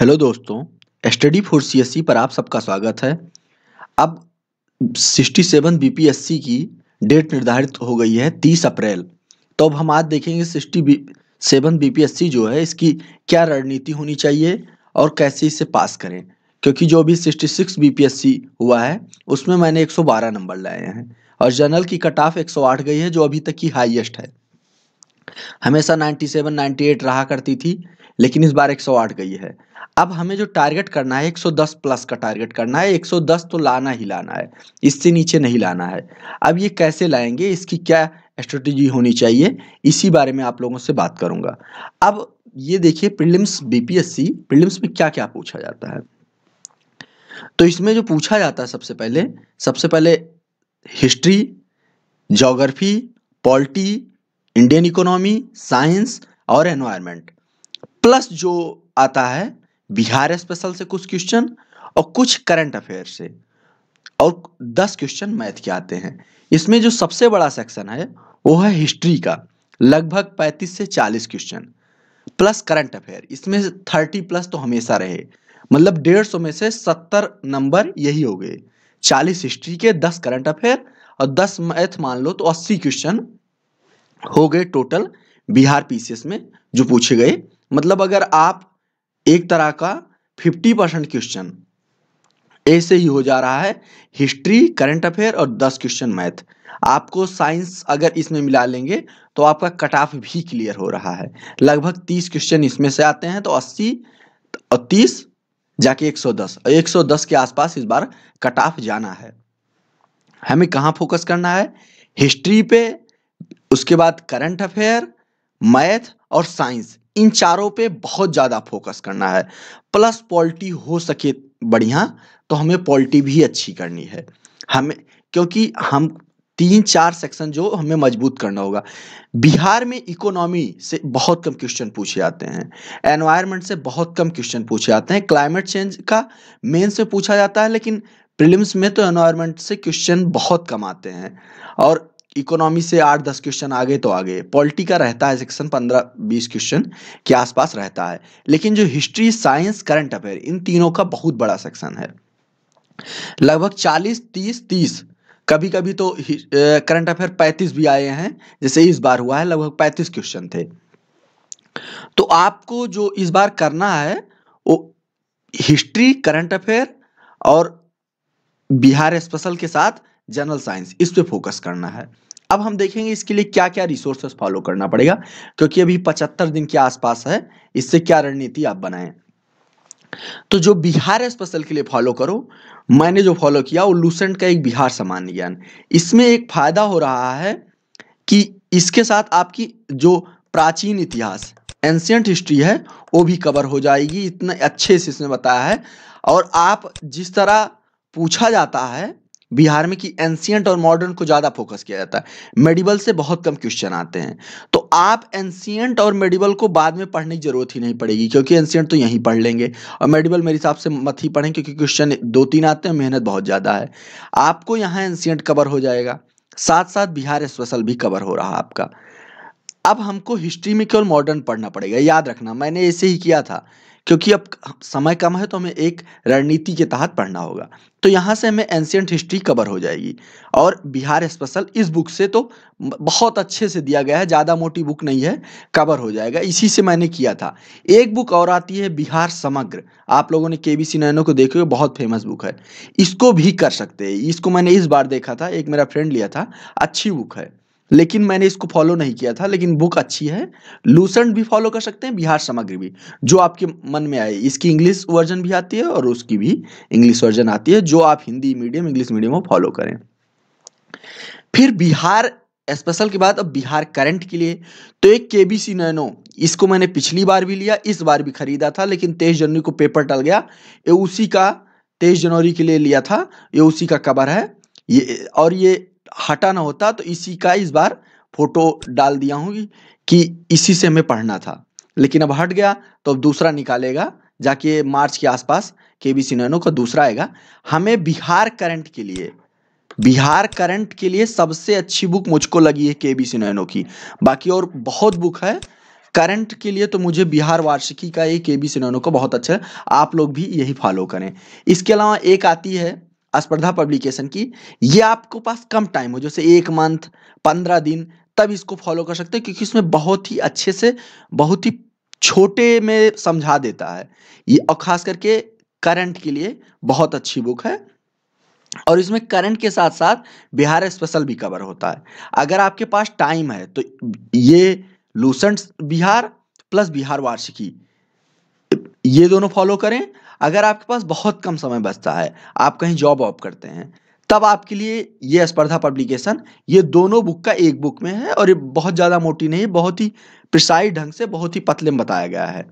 hello दोस्तों study for CSC e पर आप सबका स्वागत है अब 67 बीपीएससी की डेट निर्धारित हो गई है 30 अप्रैल तो अब हम आज देखेंगे 67 बीपीएससी जो है इसकी क्या रणनीति होनी चाहिए और कैसे इसे पास करें क्योंकि जो अभी 66 बीपीएससी हुआ है उसमें मैंने 112 नंबर लाए हैं और जनरल की कट ऑफ आठ गई है जो अभी तक की हाइएस्ट है हमेशा 97, 98 रहा करती थी लेकिन इस बार 108 गई है अब हमें जो टारगेट करना है 110 प्लस का टारगेट करना है 110 तो लाना ही लाना है इससे नीचे नहीं लाना है अब ये कैसे लाएंगे इसकी क्या स्ट्रेटजी होनी चाहिए इसी बारे में आप लोगों से बात करूंगा अब ये देखिए प्रिलिम्स बीपीएससी प्रिलिम्स में क्या क्या पूछा जाता है तो इसमें जो पूछा जाता है सबसे पहले सबसे पहले history geography polity Indian economy science और एनवायरमेंट प्लस जो आता है बिहार स्पेशल से कुछ क्वेश्चन और कुछ करंट अफेयर से और दस क्वेश्चन मैथ के आते हैं इसमें जो सबसे बड़ा सेक्शन है वो है हिस्ट्री का लगभग पैंतीस से चालीस क्वेश्चन प्लस करंट अफेयर इसमें थर्टी प्लस तो हमेशा रहे मतलब डेढ़ सौ में से सत्तर नंबर यही हो गए चालीस हिस्ट्री के दस करंट अफेयर और दस मैथ मान लो तो अस्सी क्वेश्चन हो गए टोटल बिहार पीसीएस में जो पूछे गए मतलब अगर आप एक तरह का फिफ्टी परसेंट क्वेश्चन ऐसे ही हो जा रहा है हिस्ट्री करंट अफेयर और दस क्वेश्चन मैथ आपको साइंस अगर इसमें मिला लेंगे तो आपका कट ऑफ भी क्लियर हो रहा है लगभग तीस क्वेश्चन इसमें से आते हैं तो अस्सी और तीस जाके एक सौ दस एक सौ दस के आसपास इस बार कट ऑफ जाना है हमें कहाँ फोकस करना है हिस्ट्री पे उसके बाद करंट अफेयर मैथ और साइंस इन चारों पे बहुत ज़्यादा फोकस करना है प्लस पॉलिटी हो सके बढ़िया तो हमें पॉलिटी भी अच्छी करनी है हमें क्योंकि हम तीन चार सेक्शन जो हमें मजबूत करना होगा बिहार में इकोनॉमी से बहुत कम क्वेश्चन पूछे जाते हैं एनवायरनमेंट से बहुत कम क्वेश्चन पूछे जाते हैं क्लाइमेट चेंज का मेन से पूछा जाता है लेकिन प्रीलिम्स में तो एनवायरनमेंट से क्वेश्चन बहुत कम आते हैं और इकोनॉमी से आठ दस क्वेश्चन आगे तो आगे पॉलिटी का रहता है सेक्शन पंद्रह बीस क्वेश्चन के आसपास रहता है लेकिन जो हिस्ट्री साइंस करंट अफेयर इन तीनों का बहुत बड़ा सेक्शन है लगभग चालीस तीस तीस कभी कभी तो करंट अफेयर पैंतीस भी आए हैं जैसे इस बार हुआ है लगभग पैंतीस क्वेश्चन थे तो आपको जो इस बार करना है वो हिस्ट्री करंट अफेयर और बिहार स्पेशल के साथ जनरल साइंस इस पर फोकस करना है अब हम देखेंगे इसके लिए क्या क्या रिसोर्सेस फॉलो करना पड़ेगा क्योंकि अभी पचहत्तर दिन के आसपास है इससे क्या रणनीति आप बनाएं तो जो बिहार स्पेशल के लिए फॉलो करो मैंने जो फॉलो किया वो लूसेंट का एक बिहार सामान्य ज्ञान इसमें एक फायदा हो रहा है कि इसके साथ आपकी जो प्राचीन इतिहास एंशियंट हिस्ट्री है वो भी कवर हो जाएगी इतने अच्छे से इसने बताया है और आप जिस तरह पूछा जाता है बिहार में कि एंशियंट और मॉडर्न को ज़्यादा फोकस किया जाता है मेडिवल से बहुत कम क्वेश्चन आते हैं तो आप एंशियंट और मेडिवल को बाद में पढ़ने की जरूरत ही नहीं पड़ेगी क्योंकि एंशियंट तो यहीं पढ़ लेंगे और मेडिवल मेरे हिसाब से मत ही पढ़ें क्योंकि क्वेश्चन दो तीन आते हैं मेहनत बहुत ज़्यादा है आपको यहाँ एंशियंट कवर हो जाएगा साथ साथ बिहार स्पेशल भी कवर हो रहा आपका अब हमको हिस्ट्री में केवल मॉडर्न पढ़ना पड़ेगा याद रखना मैंने ऐसे ही किया था क्योंकि अब समय कम है तो हमें एक रणनीति के तहत पढ़ना होगा तो यहाँ से हमें एंशियंट हिस्ट्री कवर हो जाएगी और बिहार स्पेशल इस बुक से तो बहुत अच्छे से दिया गया है ज़्यादा मोटी बुक नहीं है कवर हो जाएगा इसी से मैंने किया था एक बुक और आती है बिहार समग्र आप लोगों ने के बी सी नैनो को देखे हुए बहुत फेमस बुक है इसको भी कर सकते हैं इसको मैंने इस बार देखा था एक मेरा फ्रेंड लिया था अच्छी बुक है लेकिन मैंने इसको फॉलो नहीं किया था लेकिन बुक अच्छी है लूसेंट भी फॉलो कर सकते हैं बिहार सामग्री भी जो आपके मन में आए इसकी इंग्लिश वर्जन भी आती है और उसकी भी इंग्लिश वर्जन आती है जो आप Hindi medium English medium follow करें फिर बिहार स्पेशल के बाद अब बिहार करंट के लिए तो एक के बी सी नैनो इसको मैंने पिछली बार भी लिया इस बार भी खरीदा था लेकिन तेईस जनवरी को पेपर टल गया ये उसी का तेईस जनवरी के लिए लिया था ये उसी का कवर है ये और ये हटाना होता तो इसी का इस बार फोटो डाल दिया हूँ कि इसी से हमें पढ़ना था लेकिन अब हट गया तो अब दूसरा निकालेगा जाके मार्च के आसपास के बी सी नैनो का दूसरा आएगा हमें बिहार करंट के लिए बिहार करंट के लिए सबसे अच्छी बुक मुझको लगी है के बी सी नैनो की बाकी और बहुत बुक है करंट के लिए तो मुझे बिहार वार्षिकी का ये के बी सी नैनो का बहुत अच्छा है आप लोग भी यही फॉलो करें इसके अलावा एक आती है स्पर्धा पब्लिकेशन की ये आपको पास कम टाइम हो जैसे एक मंथ पंद्रह दिन तब इसको फॉलो कर सकते हैं क्योंकि इसमें बहुत ही अच्छे से बहुत ही छोटे में समझा देता है ये और खास करके करंट के लिए बहुत अच्छी बुक है और इसमें करंट के साथ साथ बिहार स्पेशल भी कवर होता है अगर आपके पास टाइम है तो ये लूसेंट बिहार प्लस बिहार वार्षिकी ये दोनों फॉलो करें अगर आपके पास बहुत कम समय बचता है आप कहीं जॉब ऑफ करते हैं तब आपके लिए ये स्पर्धा पब्लिकेशन ये दोनों बुक का एक बुक में है और ये बहुत ज़्यादा मोटी नहीं है बहुत ही प्रिसाइज ढंग से बहुत ही पतले में बताया गया है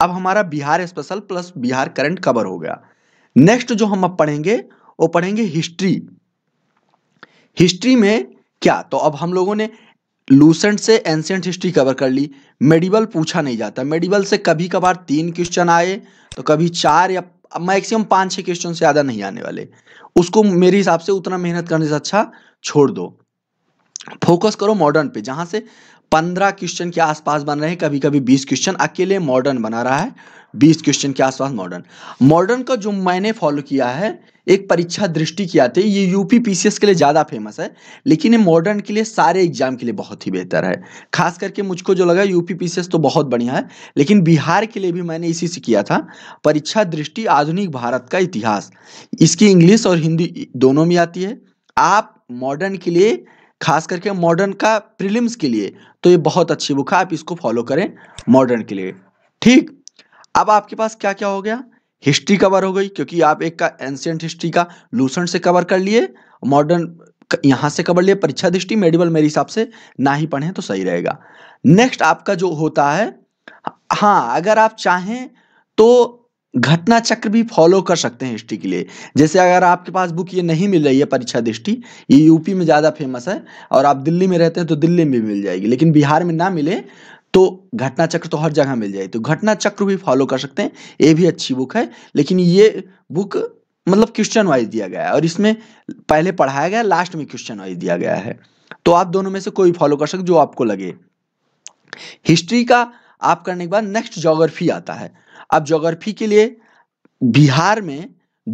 अब हमारा Bihar special plus Bihar current cover हो गया नेक्स्ट जो हम अब पढ़ेंगे वो पढ़ेंगे हिस्ट्री हिस्ट्री में क्या तो अब हम लोगों ने लूसेंट से एंशियंट हिस्ट्री कवर कर ली मेडिवल पूछा नहीं जाता मेडिवल से कभी कभार तीन क्वेश्चन आए तो कभी चार या मैक्सिमम पाँच छः क्वेश्चन से ज़्यादा नहीं आने वाले उसको मेरे हिसाब से उतना मेहनत करने से अच्छा छोड़ दो फोकस करो मॉडर्न पे जहाँ से पंद्रह क्वेश्चन के आसपास बन रहे हैं कभी कभी बीस क्वेश्चन अकेले मॉडर्न बना रहा है बीस क्वेश्चन के आसपास मॉडर्न मॉडर्न का जो मैंने फॉलो किया है एक परीक्षा दृष्टि की आती है ये यूपी पीसीएस के लिए ज़्यादा फेमस है लेकिन ये मॉडर्न के लिए सारे एग्जाम के लिए बहुत ही बेहतर है खास करके मुझको जो लगा यूपी पीसीएस तो बहुत बढ़िया है लेकिन बिहार के लिए भी मैंने इसी से किया था परीक्षा दृष्टि आधुनिक भारत का इतिहास इसकी इंग्लिश और हिंदी दोनों में आती है आप मॉडर्न के लिए खास करके मॉडर्न का प्रिलिम्स के लिए तो ये बहुत अच्छी बुक है आप इसको फॉलो करें मॉडर्न के लिए ठीक अब आपके पास क्या क्या हो गया हिस्ट्री कवर हो गई क्योंकि आप एक का एंशियंट हिस्ट्री का लूसेंट से कवर कर लिए मॉडर्न यहां से कवर लिए परीक्षा दृष्टि मेडिवल मेरे हिसाब से ना ही पढ़े तो सही रहेगा नेक्स्ट आपका जो होता है हाँ अगर आप चाहें तो घटना चक्र भी फॉलो कर सकते हैं हिस्ट्री के लिए जैसे अगर आपके पास बुक ये नहीं मिल रही है परीक्षा दृष्टि ये यूपी में ज़्यादा फेमस है और आप दिल्ली में रहते हैं तो दिल्ली में भी मिल जाएगी लेकिन बिहार में ना मिले तो घटना चक्र तो हर जगह मिल जाए तो घटना चक्र भी फॉलो कर सकते हैं ये भी अच्छी बुक है लेकिन ये बुक मतलब क्वेश्चन वाइज दिया गया है और इसमें पहले पढ़ाया गया लास्ट में क्वेश्चन वाइज दिया गया है तो आप दोनों में से कोई फॉलो कर सकते जो आपको लगे हिस्ट्री का आप करने के बाद नेक्स्ट जोग्राफी आता है अब जोग्राफी के लिए बिहार में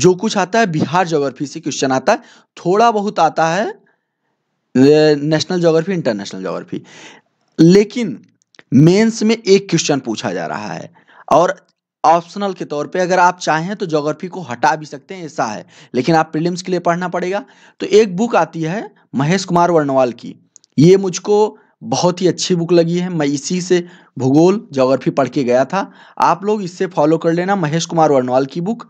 जो कुछ आता है बिहार जोग्राफी से क्वेश्चन आता है थोड़ा बहुत आता है नेशनल जोग्राफी इंटरनेशनल जोग्राफी लेकिन मेंस में एक क्वेश्चन पूछा जा रहा है और ऑप्शनल के तौर पे अगर आप चाहें तो जोग्राफी को हटा भी सकते हैं ऐसा है लेकिन आप प्रीलिम्स के लिए पढ़ना पड़ेगा तो एक बुक आती है महेश कुमार वर्णवाल की ये मुझको बहुत ही अच्छी बुक लगी है मैं इसी से भूगोल ज्योग्राफी पढ़ के गया था आप लोग इससे फॉलो कर लेना महेश कुमार वर्णवाल की बुक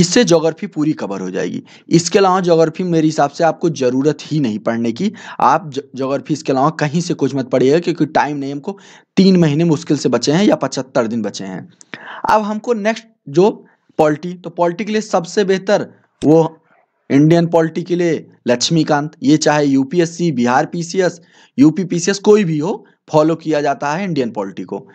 इससे जोग्राफी पूरी कवर हो जाएगी इसके अलावा जोग्राफी मेरे हिसाब से आपको ज़रूरत ही नहीं पढ़ने की आप जोग्राफी इसके अलावा कहीं से कुछ मत पढ़िएगा क्योंकि टाइम नहीं हमको तीन महीने मुश्किल से बचे हैं या पचहत्तर दिन बचे हैं अब हमको नेक्स्ट जो पॉलिटी तो पॉलिटी के लिए सबसे बेहतर वो इंडियन पॉलिटी के लिए लक्ष्मीकांत ये चाहे UPSC Bihar PCS UP PCS कोई भी हो फॉलो किया जाता है इंडियन पॉलिटी को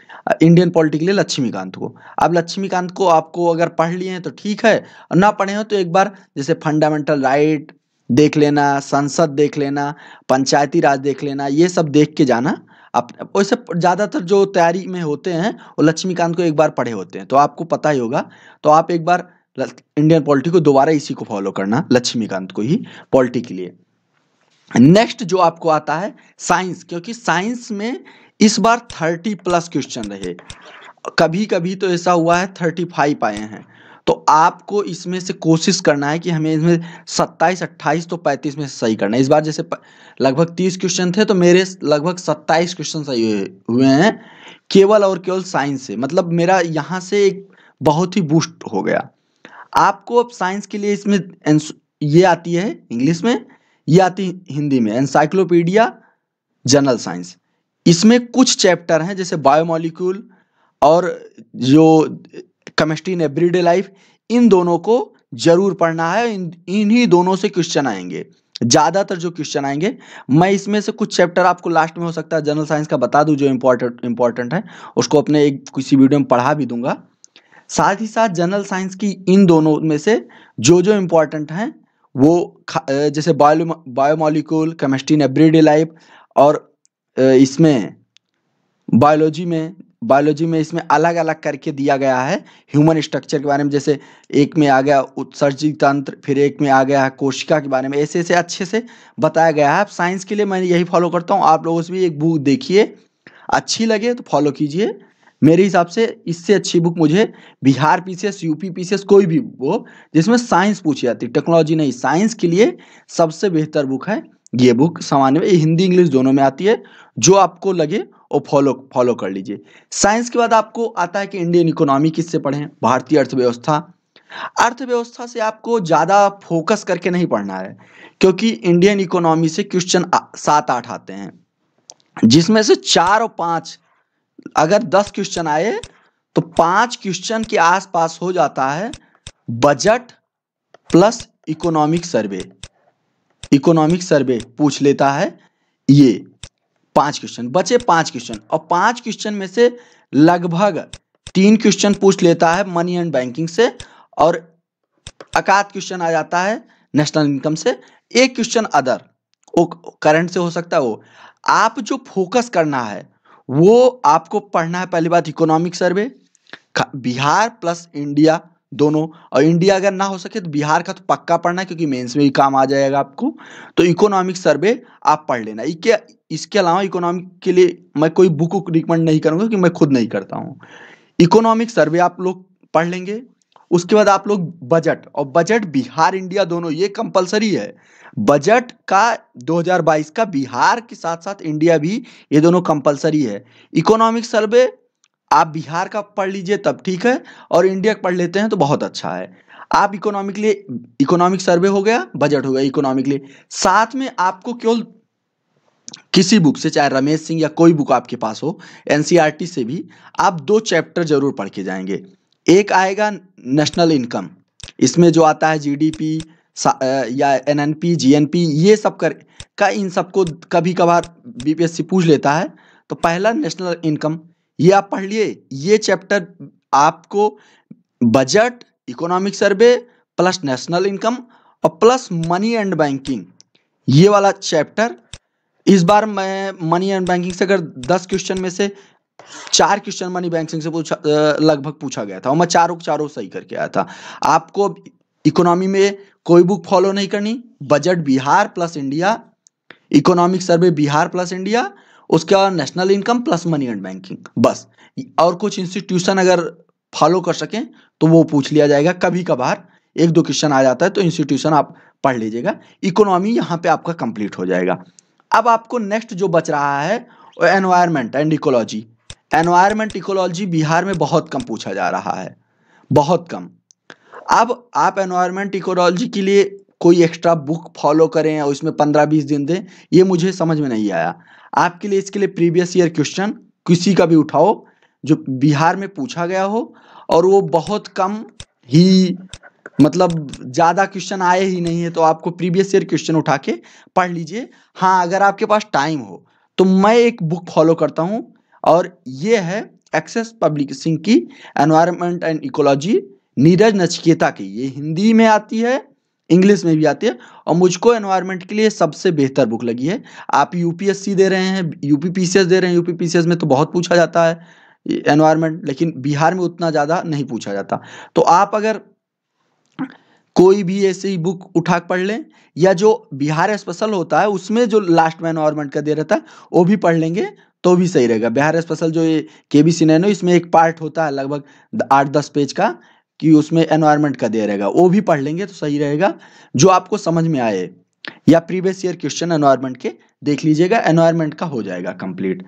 इंडियन पॉलिटी के लिए लक्ष्मीकांत को अब लक्ष्मीकांत को आपको अगर पढ़ लिए हैं तो ठीक है ना पढ़े हो तो एक बार जैसे फंडामेंटल राइट देख लेना संसद देख लेना पंचायती राज देख लेना ये सब देख के जाना आप वैसे ज़्यादातर जो तैयारी में होते हैं वो लक्ष्मीकांत को एक बार पढ़े होते हैं तो आपको पता ही होगा तो आप एक बार इंडियन पॉलिटी को दोबारा इसी को फॉलो करना लक्ष्मीकांत को ही पॉलिटी के लिए नेक्स्ट जो आपको आता है साइंस क्योंकि साइंस में इस बार थर्टी प्लस क्वेश्चन रहे कभी कभी तो ऐसा हुआ है थर्टी फाइव आए हैं तो आपको इसमें से कोशिश करना है कि हमें इसमें सत्ताईस अट्ठाईस तो पैंतीस में सही करना है इस बार जैसे लगभग तीस क्वेश्चन थे तो मेरे लगभग सत्ताईस क्वेश्चन सही हुए हैं केवल और केवल साइंस से मतलब मेरा यहाँ से एक बहुत ही बूस्ट हो गया आपको अब साइंस के लिए इसमें ये आती है इंग्लिश में ये आती हिंदी में एनसाइक्लोपीडिया जनरल साइंस इसमें कुछ चैप्टर हैं जैसे बायोमोलिक्यूल और जो केमिस्ट्री इन एवरीडे लाइफ इन दोनों को जरूर पढ़ना है इन इन्हीं दोनों से क्वेश्चन आएंगे ज़्यादातर जो क्वेश्चन आएंगे मैं इसमें से कुछ चैप्टर आपको लास्ट में हो सकता है जनरल साइंस का बता दूं जो इम्पोर्टेंट इंपॉर्टेंट है उसको अपने एक किसी वीडियो में पढ़ा भी दूंगा साथ ही साथ जनरल साइंस की इन दोनों में से जो जो इम्पोर्टेंट हैं वो जैसे bio biomolecule chemistry in everyday life और इसमें बायोलॉजी में बायोलॉजी में इसमें अलग अलग करके दिया गया है ह्यूमन स्ट्रक्चर के बारे में जैसे एक में आ गया उत्सर्जी तंत्र फिर एक में आ गया है कोशिका के बारे में ऐसे ऐसे अच्छे से बताया गया है आप साइंस के लिए मैं यही फॉलो करता हूँ आप लोगों से भी एक बुक देखिए अच्छी लगे तो फॉलो कीजिए मेरे हिसाब से इससे अच्छी बुक मुझे बिहार पीसीएस यूपी पीसीएस कोई भी वो जिसमें साइंस पूछी जाती टेक्नोलॉजी नहीं साइंस के लिए सबसे बेहतर बुक है ये बुक सामान्य में हिंदी इंग्लिश दोनों में आती है जो आपको लगे वो फॉलो फॉलो कर लीजिए साइंस के बाद आपको आता है कि इंडियन इकोनॉमी किससे पढ़ें भारतीय अर्थव्यवस्था अर्थव्यवस्था से आपको ज़्यादा फोकस करके नहीं पढ़ना है क्योंकि इंडियन इकोनॉमी से क्वेश्चन सात आठ आते हैं जिसमें से चार और पांच अगर दस क्वेश्चन आए तो पांच क्वेश्चन के आसपास हो जाता है budget plus economic survey economic survey पूछ लेता है ये पांच क्वेश्चन बचे पांच क्वेश्चन और पांच क्वेश्चन में से लगभग तीन क्वेश्चन पूछ लेता है मनी एंड बैंकिंग से और अकात क्वेश्चन आ जाता है नेशनल इनकम से एक क्वेश्चन अदर वो करंट से हो सकता है वो आप जो फोकस करना है वो आपको पढ़ना है पहली बात economic survey Bihar plus India दोनों और इंडिया अगर ना हो सके तो बिहार का तो पक्का पढ़ना है क्योंकि मेंस में भी काम आ जाएगा आपको तो इकोनॉमिक सर्वे आप पढ़ लेना इसके इसके अलावा इकोनॉमिक के लिए मैं कोई बुक रिकमेंड नहीं करूँगा क्योंकि मैं खुद नहीं करता हूँ इकोनॉमिक सर्वे आप लोग पढ़ लेंगे उसके बाद आप लोग बजट और बजट बिहार इंडिया दोनों ये कंपलसरी है बजट का 2022 का बिहार के साथ साथ इंडिया भी ये दोनों कंपलसरी है इकोनॉमिक सर्वे आप बिहार का पढ़ लीजिए तब ठीक है और इंडिया पढ़ लेते हैं तो बहुत अच्छा है आप इकोनॉमिकली इकोनॉमिक सर्वे हो गया बजट हो गया इकोनॉमिकली साथ में आपको केवल किसी बुक से चाहे रमेश सिंह या कोई बुक आपके पास हो एनसीआर से भी आप दो चैप्टर जरूर पढ़ के जाएंगे एक आएगा नेशनल इनकम इसमें जो आता है जीडीपी या एनएनपी जीएनपी ये सब कर का इन सबको कभी कभार बीपीएससी पूछ लेता है तो पहला नेशनल इनकम ये आप पढ़ लिए ये चैप्टर आपको budget economic survey plus national income और प्लस मनी एंड बैंकिंग ये वाला चैप्टर इस बार मैं मनी एंड बैंकिंग से अगर दस क्वेश्चन में से चार क्वेश्चन मनी बैंकिंग से पूछा लगभग पूछा गया था और मैं चारों चारों सही करके आया था आपको इकोनॉमी में कोई बुक फॉलो नहीं करनी budget Bihar plus India economic survey Bihar plus India बाद national income plus money and banking बस और कुछ इंस्टीट्यूशन अगर फॉलो कर सकें तो वो पूछ लिया जाएगा कभी कभार एक दो क्वेश्चन आ जाता है तो इंस्टीट्यूशन आप पढ़ लीजिएगा इकोनॉमी यहाँ पे आपका कंप्लीट हो जाएगा अब आपको नेक्स्ट जो बच रहा है environment and ecology environment ecology Bihar में बहुत कम पूछा जा रहा है बहुत कम अब आप एनवायरमेंट इकोलॉजी के लिए कोई एक्स्ट्रा बुक फॉलो करें या इसमें पंद्रह बीस दिन दें ये मुझे समझ में नहीं आया आपके लिए इसके लिए प्रीवियस ईयर क्वेश्चन किसी का भी उठाओ जो बिहार में पूछा गया हो और वो बहुत कम ही मतलब ज़्यादा क्वेश्चन आए ही नहीं है तो आपको प्रीवियस ईयर क्वेश्चन उठा के पढ़ लीजिए हाँ अगर आपके पास टाइम हो तो मैं एक बुक फॉलो करता हूँ और ये है एक्सेस पब्लिकेशन की environment and ecology Neeraj Nachiketa की ये हिंदी में आती है इंग्लिश में भी आती है और मुझको एनवायरमेंट के लिए सबसे बेहतर बुक लगी है आप यूपीएससी दे रहे हैं यूपी पीसीएस दे रहे हैं यूपी पीसीएस में तो बहुत पूछा जाता है एनवायरमेंट लेकिन बिहार में उतना ज़्यादा नहीं पूछा जाता तो आप अगर कोई भी ऐसी बुक उठा पढ़ लें या जो बिहार स्पेशल होता है उसमें जो लास्ट में एनवायरमेंट का दे रहता है वो भी पढ़ लेंगे तो भी सही रहेगा बिहार स्पेशल जो ये के बी सिनेनो इसमें एक पार्ट होता है लगभग आठ दस पेज का कि उसमें एनवायरमेंट का दे रहेगा वो भी पढ़ लेंगे तो सही रहेगा जो आपको समझ में आए या प्रीवियस ईयर क्वेश्चन एनवायरमेंट के देख लीजिएगा एनवायरमेंट का हो जाएगा कंप्लीट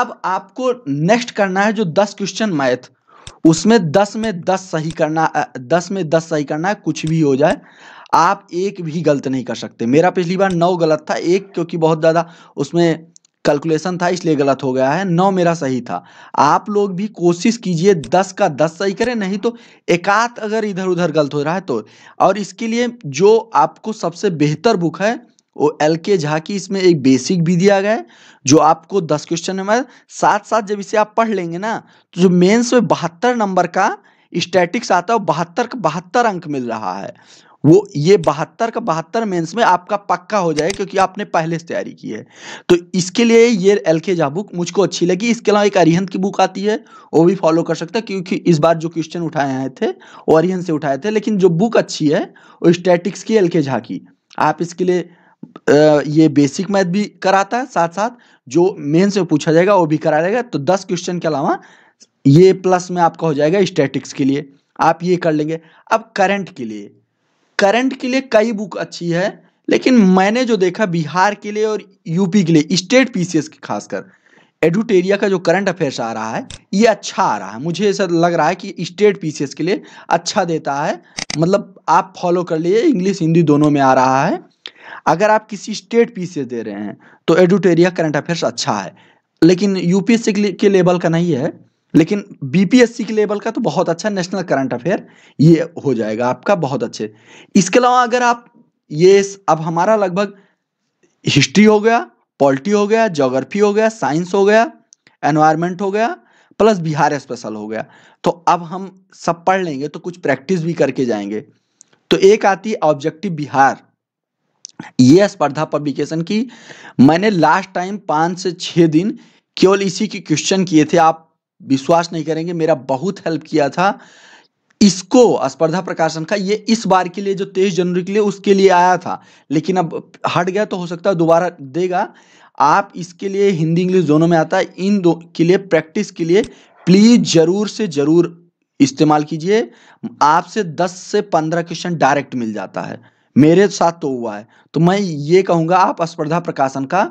अब आपको नेक्स्ट करना है जो दस क्वेश्चन मैथ उसमें दस में दस सही करना दस में दस सही करना है कुछ भी हो जाए आप एक भी गलत नहीं कर सकते मेरा पिछली बार नौ गलत था एक क्योंकि बहुत ज़्यादा उसमें कैलकुलेशन था इसलिए गलत हो गया है नौ मेरा सही था आप लोग भी कोशिश कीजिए दस का दस सही करें नहीं तो एकात अगर इधर उधर गलत हो रहा है तो और इसके लिए जो आपको सबसे बेहतर बुक है वो एल के झा की इसमें एक बेसिक भी दिया गया है जो आपको दस क्वेश्चन नंबर साथ साथ जब इसे आप पढ़ लेंगे ना तो जो मेन्स में बहत्तर नंबर का स्टैटिक्स आता है बहत्तर बहत्तर अंक मिल रहा है वो ये बहत्तर का बहत्तर मेंस में आपका पक्का हो जाए क्योंकि आपने पहले से तैयारी की है तो इसके लिए ये एल के झा बुक मुझको अच्छी लगी इसके अलावा एक अरिहंत की बुक आती है वो भी फॉलो कर सकते हैं क्योंकि इस बार जो क्वेश्चन उठाए आए थे वो अरिहंत से उठाए थे लेकिन जो बुक अच्छी है वो स्टैटिक्स की एल के झा की आप इसके लिए ये बेसिक मैथ भी कराता है साथ साथ जो मेन से पूछा जाएगा वो भी करा जाएगा तो दस क्वेश्चन के अलावा ये प्लस में आपका हो जाएगा स्टैटिक्स के लिए आप ये कर लेंगे अब करंट के लिए करंट के लिए कई बुक अच्छी है लेकिन मैंने जो देखा बिहार के लिए और यूपी के लिए स्टेट पीसीएस की खासकर एडुटेरिया का जो करंट अफेयर्स आ रहा है ये अच्छा आ रहा है मुझे ऐसा लग रहा है कि स्टेट पीसीएस के लिए अच्छा देता है मतलब आप फॉलो कर लिए इंग्लिश हिंदी दोनों में आ रहा है अगर आप किसी स्टेट पीसीएस दे रहे हैं तो एडुटेरिया करंट अफेयर्स अच्छा है लेकिन यूपीएससी के लेवल का नहीं है लेकिन बीपीएससी के लेवल का तो बहुत अच्छा नेशनल करंट अफेयर ये हो जाएगा आपका बहुत अच्छे इसके अलावा अगर आप ये अब हमारा लगभग हिस्ट्री हो गया पॉलिटी हो गया जोग्राफी हो गया साइंस हो गया एनवायरमेंट हो गया प्लस बिहार स्पेशल हो गया तो अब हम सब पढ़ लेंगे तो कुछ प्रैक्टिस भी करके जाएंगे तो एक आती है ऑब्जेक्टिव बिहार ये स्पर्धा पब्लिकेशन की मैंने लास्ट टाइम पाँच से छः दिन केवल इसी के क्वेश्चन किए थे आप विश्वास नहीं करेंगे मेरा बहुत हेल्प किया था इसको स्पर्धा प्रकाशन का ये इस बार के लिए जो तेईस जनवरी के लिए उसके लिए आया था लेकिन अब हट गया तो हो सकता है दोबारा देगा आप इसके लिए हिंदी इंग्लिश दोनों में आता है इन दो के लिए प्रैक्टिस के लिए प्लीज जरूर से जरूर इस्तेमाल कीजिए आपसे 10 से 15 क्वेश्चन डायरेक्ट मिल जाता है मेरे साथ तो हुआ है तो मैं ये कहूंगा आप स्पर्धा प्रकाशन का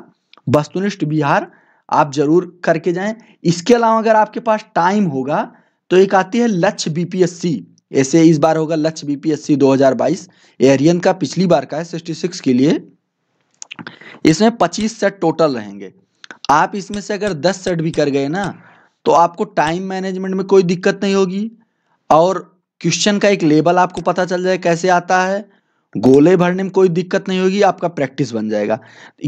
वस्तुनिष्ठ बिहार आप जरूर करके जाएं इसके अलावा अगर आपके पास टाइम होगा तो एक आती है लक्ष्य बीपीएससी ऐसे इस बार होगा लक्ष्य बीपीएससी 2022 एरियन का पिछली बार का है 66 के लिए इसमें 25 सेट टोटल रहेंगे आप इसमें से अगर 10 सेट भी कर गए ना तो आपको टाइम मैनेजमेंट में कोई दिक्कत नहीं होगी और क्वेश्चन का एक लेबल आपको पता चल जाए कैसे आता है गोले भरने में कोई दिक्कत नहीं होगी आपका प्रैक्टिस बन जाएगा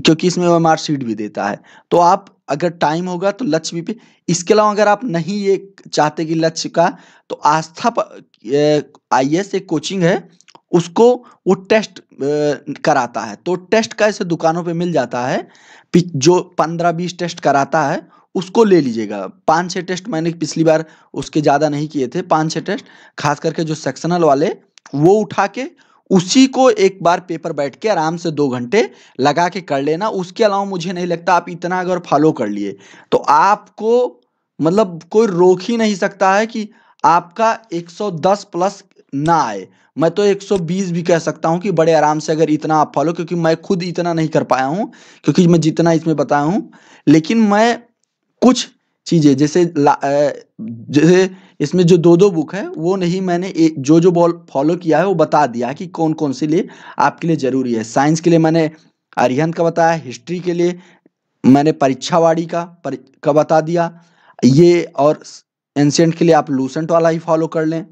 क्योंकि इसमें वो मार्कशीट भी देता है तो आप अगर टाइम होगा तो लक्ष्य भी पे इसके अलावा अगर आप नहीं ये चाहते कि लक्ष्य का तो आस्था आई एस एक कोचिंग है उसको वो टेस्ट कराता है तो टेस्ट का ऐसे दुकानों पे मिल जाता है जो पंद्रह बीस टेस्ट कराता है उसको ले लीजिएगा पाँच छः टेस्ट मैंने पिछली बार उसके ज़्यादा नहीं किए थे पाँच छह टेस्ट खास करके जो सेक्शनल वाले वो उठा के उसी को एक बार पेपर बैठ के आराम से दो घंटे लगा के कर लेना उसके अलावा मुझे नहीं लगता आप इतना अगर फॉलो कर लिए तो आपको मतलब कोई रोक ही नहीं सकता है कि आपका 110 प्लस ना आए मैं तो 120 भी कह सकता हूं कि बड़े आराम से अगर इतना आप फॉलो क्योंकि मैं खुद इतना नहीं कर पाया हूं क्योंकि मैं जितना इसमें बताया हूं लेकिन मैं कुछ चीज़ें जैसे जैसे इसमें जो दो दो बुक है वो नहीं मैंने ए, जो जो बॉल फॉलो किया है वो बता दिया है कि कौन कौन से लिए आपके लिए ज़रूरी है साइंस के लिए मैंने आर्यन का बताया हिस्ट्री के लिए मैंने परीक्षावाड़ी का पर, का बता दिया ये और एंशियंट के लिए आप लूसेंट वाला ही फॉलो कर लें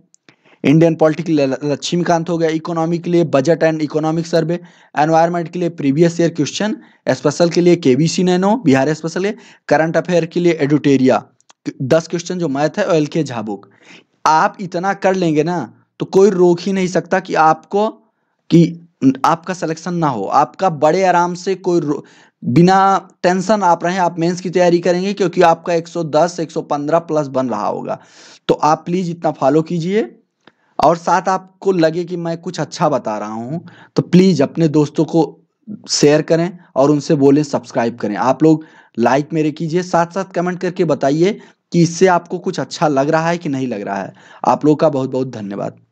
इंडियन पॉलिटिकल लक्ष्मीकांत हो गया इकोनॉमी के लिए budget and economic survey environment के लिए प्रीवियस ईयर क्वेश्चन स्पेशल के लिए केबीसी नैनो बिहार स्पेशल है करंट अफेयर के लिए एडुटेरिया दस क्वेश्चन जो मैथ है एल के झाबुक आप इतना कर लेंगे ना तो कोई रोक ही नहीं सकता कि आपको कि आपका सिलेक्शन ना हो आपका बड़े आराम से कोई बिना टेंशन आप रहे आप मेंस की तैयारी करेंगे क्योंकि आपका 110 115 प्लस बन रहा होगा तो आप प्लीज़ इतना फॉलो कीजिए और साथ आपको लगे कि मैं कुछ अच्छा बता रहा हूँ तो प्लीज़ अपने दोस्तों को शेयर करें और उनसे बोलें सब्सक्राइब करें आप लोग लाइक मेरे कीजिए साथ साथ कमेंट करके बताइए कि इससे आपको कुछ अच्छा लग रहा है कि नहीं लग रहा है आप लोग का बहुत बहुत धन्यवाद